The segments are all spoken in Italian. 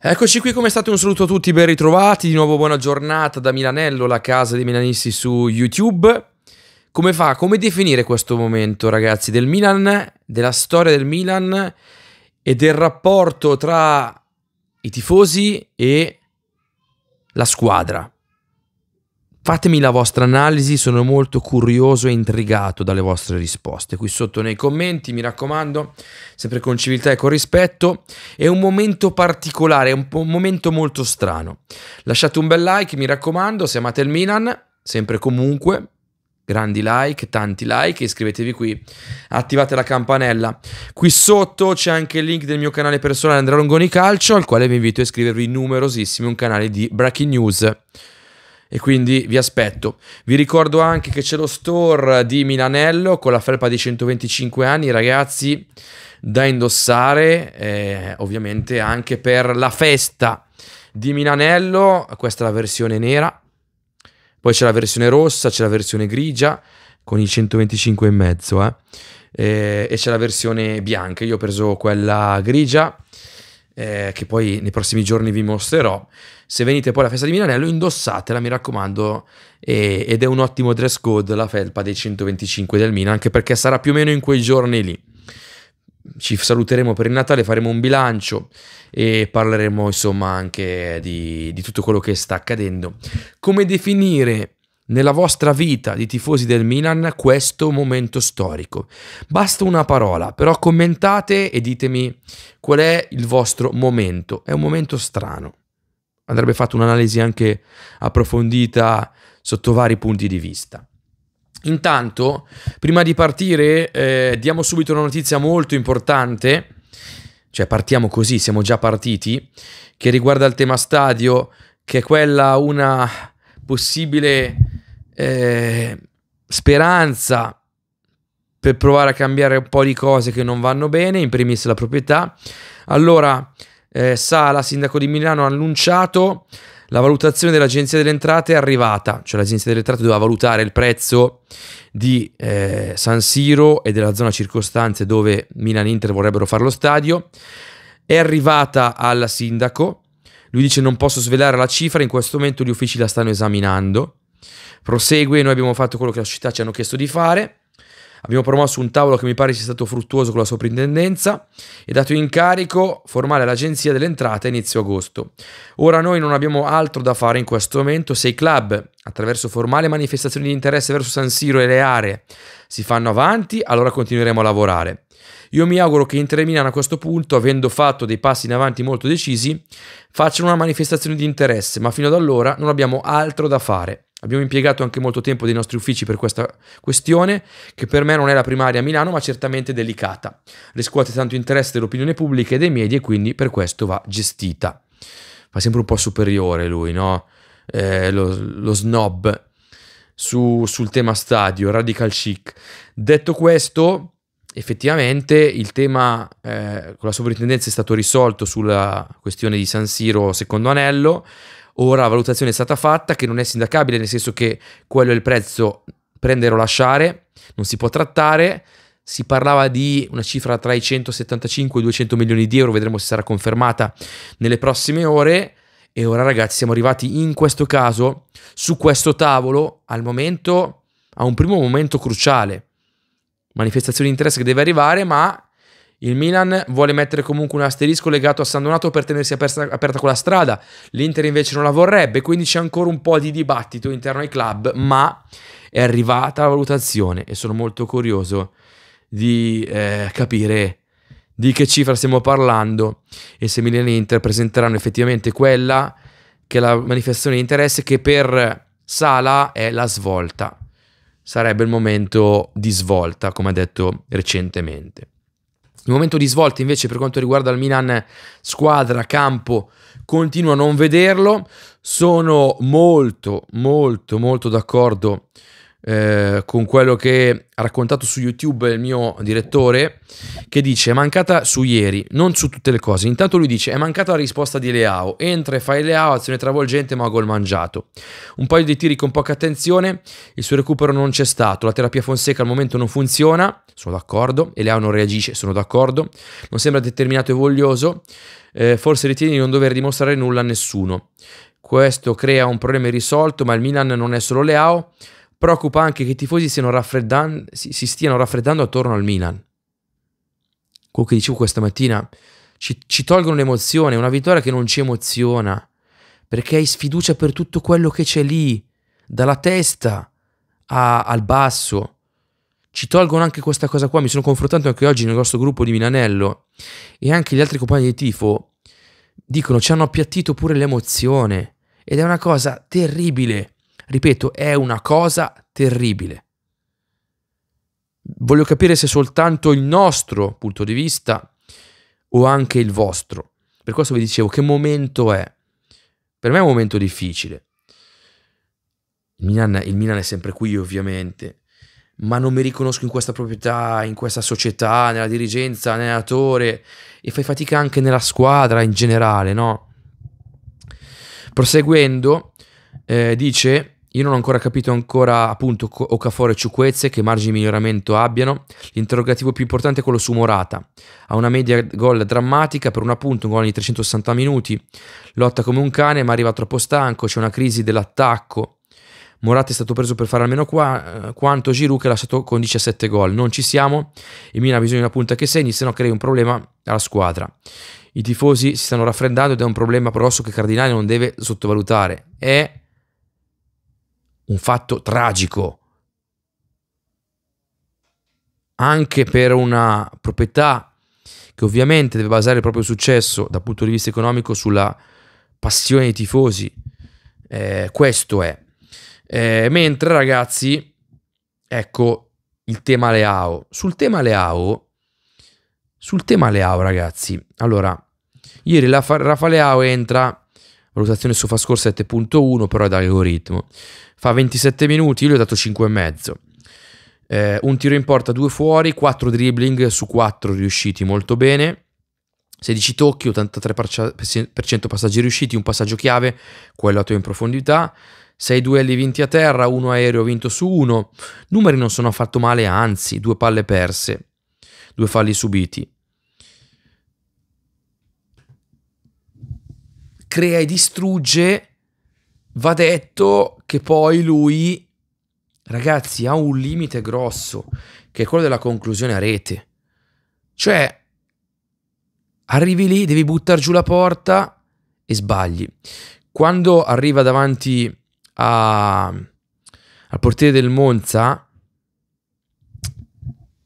Eccoci qui, come state? Un saluto a tutti, ben ritrovati, di nuovo buona giornata da Milanello, la casa dei milanisti su YouTube. Come fa? Come definire questo momento, ragazzi, del Milan, della storia del Milan e del rapporto tra i tifosi e la squadra? Fatemi la vostra analisi, sono molto curioso e intrigato dalle vostre risposte. Qui sotto nei commenti, mi raccomando, sempre con civiltà e con rispetto. È un momento particolare, è un, un momento molto strano. Lasciate un bel like, mi raccomando, se amate il Milan, sempre comunque, grandi like, tanti like, iscrivetevi qui, attivate la campanella. Qui sotto c'è anche il link del mio canale personale Andrea Longoni Calcio, al quale vi invito a iscrivervi numerosissimi, un canale di breaking news e quindi vi aspetto. Vi ricordo anche che c'è lo store di Milanello con la felpa di 125 anni, ragazzi, da indossare eh, ovviamente anche per la festa di Milanello, questa è la versione nera. Poi c'è la versione rossa, c'è la versione grigia con i 125 e mezzo, eh. eh. e c'è la versione bianca. Io ho preso quella grigia eh, che poi nei prossimi giorni vi mostrerò. Se venite poi alla festa di Milanello, indossatela, mi raccomando, e, ed è un ottimo dress code la felpa dei 125 del Milan, anche perché sarà più o meno in quei giorni lì. Ci saluteremo per il Natale, faremo un bilancio e parleremo insomma anche di, di tutto quello che sta accadendo. Come definire nella vostra vita di tifosi del Milan questo momento storico. Basta una parola, però commentate e ditemi qual è il vostro momento. È un momento strano. Andrebbe fatta un'analisi anche approfondita sotto vari punti di vista. Intanto, prima di partire, eh, diamo subito una notizia molto importante, cioè partiamo così, siamo già partiti, che riguarda il tema stadio, che è quella una possibile eh, speranza per provare a cambiare un po' di cose che non vanno bene, in primis la proprietà. Allora, eh, Sala, sindaco di Milano, ha annunciato la valutazione dell'Agenzia delle Entrate è arrivata, cioè l'Agenzia delle Entrate doveva valutare il prezzo di eh, San Siro e della zona circostante dove Milan Inter vorrebbero fare lo stadio. È arrivata al sindaco, lui dice non posso svelare la cifra, in questo momento gli uffici la stanno esaminando. Prosegue, noi abbiamo fatto quello che la società ci hanno chiesto di fare, abbiamo promosso un tavolo che mi pare sia stato fruttuoso con la soprintendenza e dato incarico formale all'Agenzia delle Entrate a inizio agosto. Ora noi non abbiamo altro da fare in questo momento se i club, attraverso formale manifestazioni di interesse verso San Siro e le aree, si fanno avanti, allora continueremo a lavorare. Io mi auguro che Inter Milano a questo punto, avendo fatto dei passi in avanti molto decisi, facciano una manifestazione di interesse, ma fino ad allora non abbiamo altro da fare. Abbiamo impiegato anche molto tempo dei nostri uffici per questa questione, che per me non è la primaria a Milano, ma certamente delicata. Riscuote tanto interesse dell'opinione pubblica e dei media e quindi per questo va gestita. Fa sempre un po' superiore lui, no? Eh, lo, lo, snob su, sul tema stadio, radical chic. Detto questo, effettivamente il tema eh, con la sovrintendenza è stato risolto sulla questione di San Siro secondo anello. Ora la valutazione è stata fatta che non è sindacabile, nel senso che quello è il prezzo prendere o lasciare, non si può trattare. Si parlava di una cifra tra i 175 e i 200 milioni di euro, vedremo se sarà confermata nelle prossime ore. E ora ragazzi siamo arrivati in questo caso, su questo tavolo, al momento, a un primo momento cruciale. Manifestazione di interesse che deve arrivare, ma il Milan vuole mettere comunque un asterisco legato a San Donato per tenersi aperta, aperta quella strada, l'Inter invece non la vorrebbe, quindi c'è ancora un po' di dibattito interno ai club, ma è arrivata la valutazione e sono molto curioso di eh, capire di che cifra stiamo parlando e se Milan e Inter presenteranno effettivamente quella che è la manifestazione di interesse che per Sala è la svolta. Sarebbe il momento di svolta, come ha detto recentemente. Il momento di svolta invece per quanto riguarda il Milan squadra, campo, continuo a non vederlo. Sono molto, molto, molto d'accordo eh, con quello che ha raccontato su YouTube il mio direttore, che dice è mancata su ieri, non su tutte le cose. Intanto lui dice è mancata la risposta di Leao, entra e fai Leao, azione travolgente ma gol mangiato. Un paio di tiri con poca attenzione, il suo recupero non c'è stato, la terapia Fonseca al momento non funziona, sono d'accordo, e Leao non reagisce, sono d'accordo, non sembra determinato e voglioso, eh, forse ritieni di non dover dimostrare nulla a nessuno. Questo crea un problema irrisolto, ma il Milan non è solo Leao, Preoccupa anche che i tifosi si, si, stiano raffreddando attorno al Milan. Quello che dicevo questa mattina, ci, ci tolgono l'emozione, una vittoria che non ci emoziona, perché hai sfiducia per tutto quello che c'è lì, dalla testa a, al basso ci tolgono anche questa cosa qua. Mi sono confrontato anche oggi nel nostro gruppo di Milanello e anche gli altri compagni di tifo dicono ci hanno appiattito pure l'emozione ed è una cosa terribile. Ripeto, è una cosa terribile. Voglio capire se soltanto il nostro punto di vista o anche il vostro. Per questo vi dicevo che momento è. Per me è un momento difficile. Il Milan, il Milan è sempre qui ovviamente, ma non mi riconosco in questa proprietà, in questa società, nella dirigenza, nell'allenatore e fai fatica anche nella squadra in generale, no? Proseguendo, eh, dice io non ho ancora capito ancora appunto Okafor e Ciuquezze che margini di miglioramento abbiano. L'interrogativo più importante è quello su Morata. Ha una media gol drammatica per un appunto, un gol ogni 360 minuti. Lotta come un cane ma arriva troppo stanco, c'è una crisi dell'attacco. Morata è stato preso per fare almeno qua, eh, quanto Giroud che ha lasciato con 17 gol. Non ci siamo, e Milan ha bisogno di una punta che segni, se no crei un problema alla squadra. I tifosi si stanno raffreddando ed è un problema grosso che Cardinale non deve sottovalutare. È un fatto tragico. Anche per una proprietà che ovviamente deve basare il proprio successo dal punto di vista economico sulla passione dei tifosi. Eh, questo è. Eh, mentre ragazzi, ecco il tema Leao. Sul tema Leao, sul tema Leao ragazzi, allora, ieri Rafa, Rafa Leao entra, valutazione su Fascore 7.1, però è da algoritmo fa 27 minuti, io gli ho dato 5,5. Eh, un tiro in porta, due fuori, 4 dribbling su 4 riusciti molto bene. 16 tocchi, 83% passaggi riusciti, un passaggio chiave, quello a te in profondità. 6 duelli vinti a terra, 1 aereo vinto su 1. Numeri non sono affatto male, anzi, due palle perse, due falli subiti. Crea e distrugge Va detto che poi lui, ragazzi, ha un limite grosso, che è quello della conclusione a rete. Cioè, arrivi lì, devi buttare giù la porta e sbagli. Quando arriva davanti a, al portiere del Monza,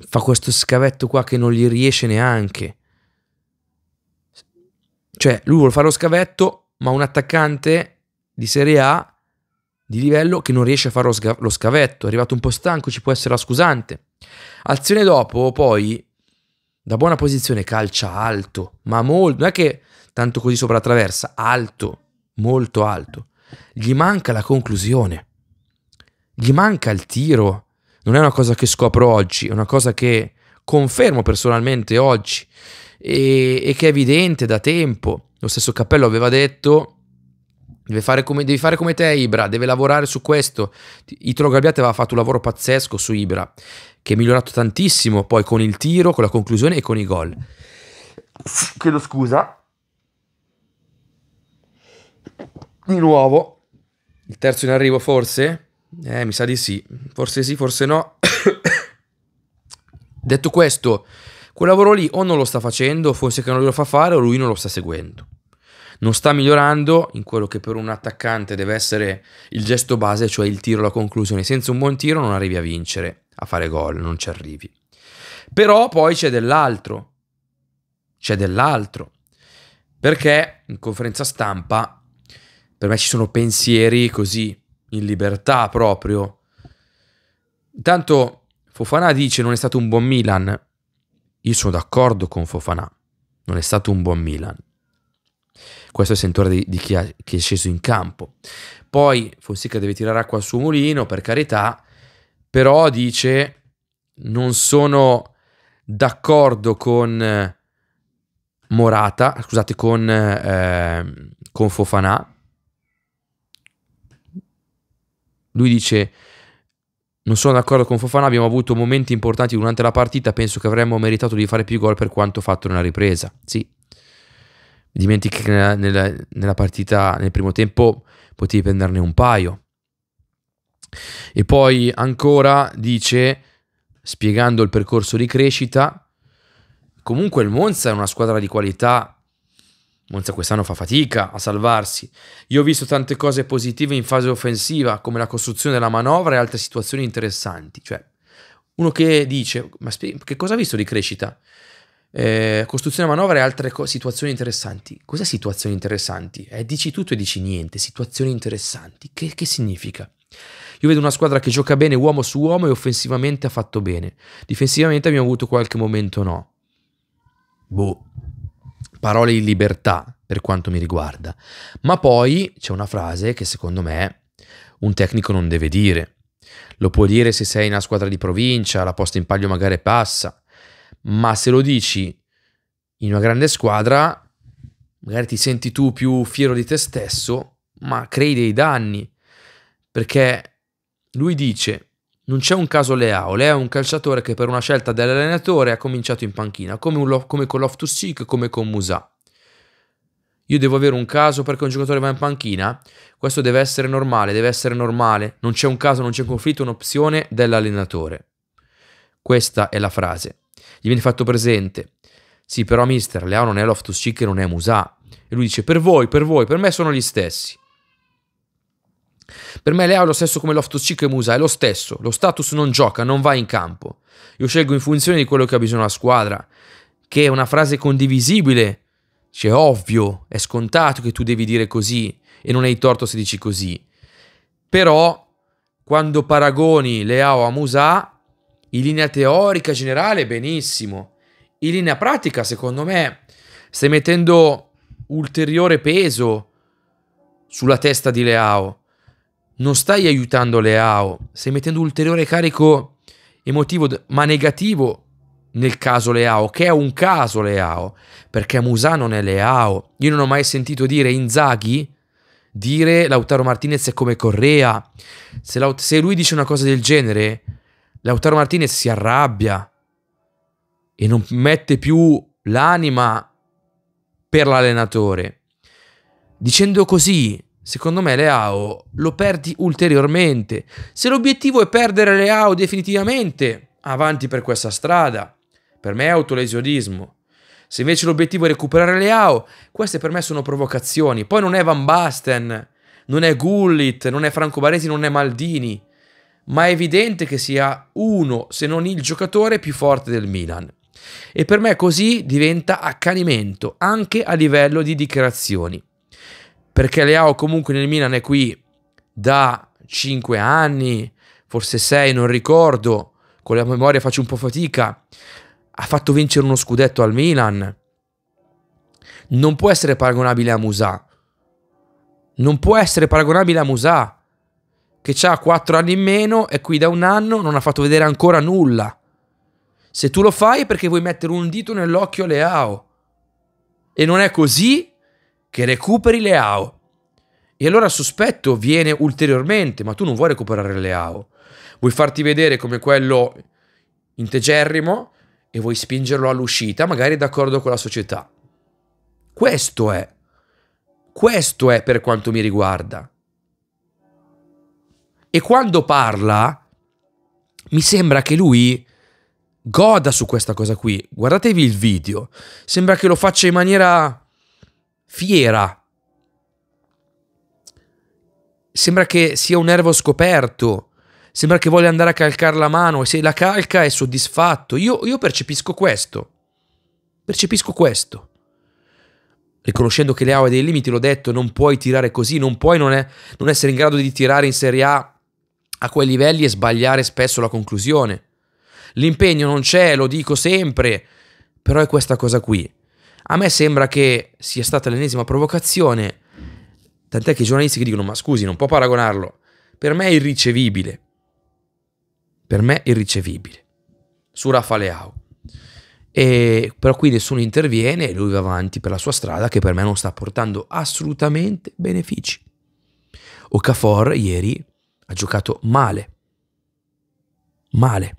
fa questo scavetto qua che non gli riesce neanche. Cioè, lui vuole fare lo scavetto, ma un attaccante di Serie A di livello che non riesce a fare lo, sca lo scavetto, è arrivato un po' stanco, ci può essere la scusante. Azione dopo, poi, da buona posizione, calcia alto, ma molto, non è che tanto così sopra la traversa, alto, molto alto. Gli manca la conclusione, gli manca il tiro. Non è una cosa che scopro oggi, è una cosa che confermo personalmente oggi e, e che è evidente da tempo. Lo stesso Cappello aveva detto Fare come, devi fare come te Ibra, deve lavorare su questo. Italo Gabbiate aveva fatto un lavoro pazzesco su Ibra, che è migliorato tantissimo poi con il tiro, con la conclusione e con i gol. Chiedo scusa. Di nuovo, il terzo in arrivo forse? Eh, mi sa di sì. Forse sì, forse no. Detto questo, quel lavoro lì o non lo sta facendo, forse che non lo fa fare o lui non lo sta seguendo non sta migliorando in quello che per un attaccante deve essere il gesto base, cioè il tiro alla conclusione. Senza un buon tiro non arrivi a vincere, a fare gol, non ci arrivi. Però poi c'è dell'altro, c'è dell'altro, perché in conferenza stampa per me ci sono pensieri così, in libertà proprio. Intanto Fofana dice non è stato un buon Milan, io sono d'accordo con Fofana, non è stato un buon Milan. Questo è il sentore di, di chi, ha, chi, è sceso in campo. Poi Fonseca deve tirare acqua al suo mulino, per carità, però dice non sono d'accordo con eh, Morata, scusate, con, eh, con Fofanà. Lui dice non sono d'accordo con Fofanà, abbiamo avuto momenti importanti durante la partita, penso che avremmo meritato di fare più gol per quanto fatto nella ripresa. Sì, Dimentichi che nella, nella, nella partita, nel primo tempo, potevi prenderne un paio. E poi ancora dice, spiegando il percorso di crescita, comunque il Monza è una squadra di qualità. Monza quest'anno fa fatica a salvarsi. Io ho visto tante cose positive in fase offensiva, come la costruzione della manovra e altre situazioni interessanti. Cioè, uno che dice, ma che cosa ha visto di crescita? Eh, costruzione manovra e altre co- situazioni interessanti. Cos'è situazioni interessanti? Eh, dici tutto e dici niente. Situazioni interessanti. Che, che significa? Io vedo una squadra che gioca bene uomo su uomo e offensivamente ha fatto bene. Difensivamente abbiamo avuto qualche momento no. Boh. Parole di libertà per quanto mi riguarda. Ma poi c'è una frase che secondo me un tecnico non deve dire. Lo può dire se sei in una squadra di provincia, la posta in palio magari passa, ma se lo dici in una grande squadra, magari ti senti tu più fiero di te stesso, ma crei dei danni, perché lui dice, non c'è un caso Leao, Leao è un calciatore che per una scelta dell'allenatore ha cominciato in panchina, come, un, come con Loftus Seek, come con Musa. Io devo avere un caso perché un giocatore va in panchina? Questo deve essere normale, deve essere normale. Non c'è un caso, non c'è un conflitto, un'opzione dell'allenatore. Questa è la frase. Gli viene fatto presente. Sì, però mister, Leao non è Loftus Cheek e non è Musa. E lui dice, per voi, per voi, per me sono gli stessi. Per me Leao è lo stesso come Loftus Cheek e Musa, è lo stesso. Lo status non gioca, non va in campo. Io scelgo in funzione di quello che ha bisogno la squadra. Che è una frase condivisibile. C'è ovvio, è scontato che tu devi dire così e non hai torto se dici così. Però, quando paragoni Leao a Musa, in linea teorica generale, benissimo. In linea pratica, secondo me, stai mettendo ulteriore peso sulla testa di Leao. Non stai aiutando Leao, stai mettendo ulteriore carico emotivo, ma negativo nel caso Leao, che è un caso Leao, perché Musa non è Leao. Io non ho mai sentito dire Inzaghi dire Lautaro Martinez è come Correa. Se, Laut- se lui dice una cosa del genere, Lautaro Martinez si arrabbia e non mette più l'anima per l'allenatore. Dicendo così, secondo me Leao lo perdi ulteriormente. Se l'obiettivo è perdere Leao definitivamente, avanti per questa strada. Per me è autolesionismo. Se invece l'obiettivo è recuperare Leao, queste per me sono provocazioni. Poi non è Van Basten, non è Gullit, non è Franco Baresi, non è Maldini ma è evidente che sia uno, se non il giocatore più forte del Milan. E per me così diventa accanimento anche a livello di dichiarazioni. Perché Leao comunque nel Milan è qui da 5 anni, forse 6, non ricordo, con la memoria faccio un po' fatica. Ha fatto vincere uno scudetto al Milan. Non può essere paragonabile a Musà. Non può essere paragonabile a Musà che ha 4 anni in meno, è qui da un anno, non ha fatto vedere ancora nulla. Se tu lo fai è perché vuoi mettere un dito nell'occhio a Leao. E non è così che recuperi Leao. E allora il sospetto viene ulteriormente, ma tu non vuoi recuperare Leao. Vuoi farti vedere come quello integerrimo e vuoi spingerlo all'uscita, magari d'accordo con la società. Questo è. Questo è per quanto mi riguarda. E quando parla, mi sembra che lui goda su questa cosa qui. Guardatevi il video. Sembra che lo faccia in maniera fiera. Sembra che sia un nervo scoperto. Sembra che voglia andare a calcare la mano e se la calca è soddisfatto. Io, io percepisco questo. Percepisco questo. Riconoscendo che Leao ha dei limiti, l'ho detto, non puoi tirare così, non puoi non, è, non essere in grado di tirare in Serie A a quei livelli e sbagliare spesso la conclusione. L'impegno non c'è, lo dico sempre, però è questa cosa qui. A me sembra che sia stata l'ennesima provocazione, tant'è che i giornalisti che dicono ma scusi non può paragonarlo, per me è irricevibile. Per me è irricevibile. Su Rafa E, però qui nessuno interviene e lui va avanti per la sua strada che per me non sta portando assolutamente benefici. Okafor ieri ha giocato male. Male.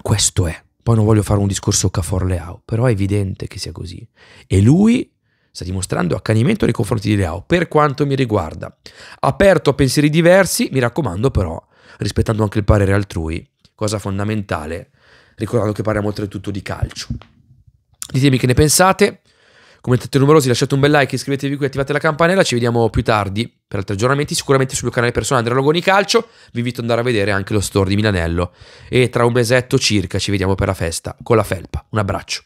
Questo è. Poi non voglio fare un discorso Cafor Leao, però è evidente che sia così. E lui sta dimostrando accanimento nei confronti di Leao, per quanto mi riguarda. Aperto a pensieri diversi, mi raccomando però, rispettando anche il parere altrui, cosa fondamentale, ricordando che parliamo oltretutto di calcio. Ditemi che ne pensate, commentate numerosi, lasciate un bel like, iscrivetevi qui, attivate la campanella, ci vediamo più tardi per altri aggiornamenti, sicuramente sul mio canale personale Andrea Logoni Calcio, vi invito ad andare a vedere anche lo store di Milanello e tra un mesetto circa ci vediamo per la festa con la felpa, un abbraccio.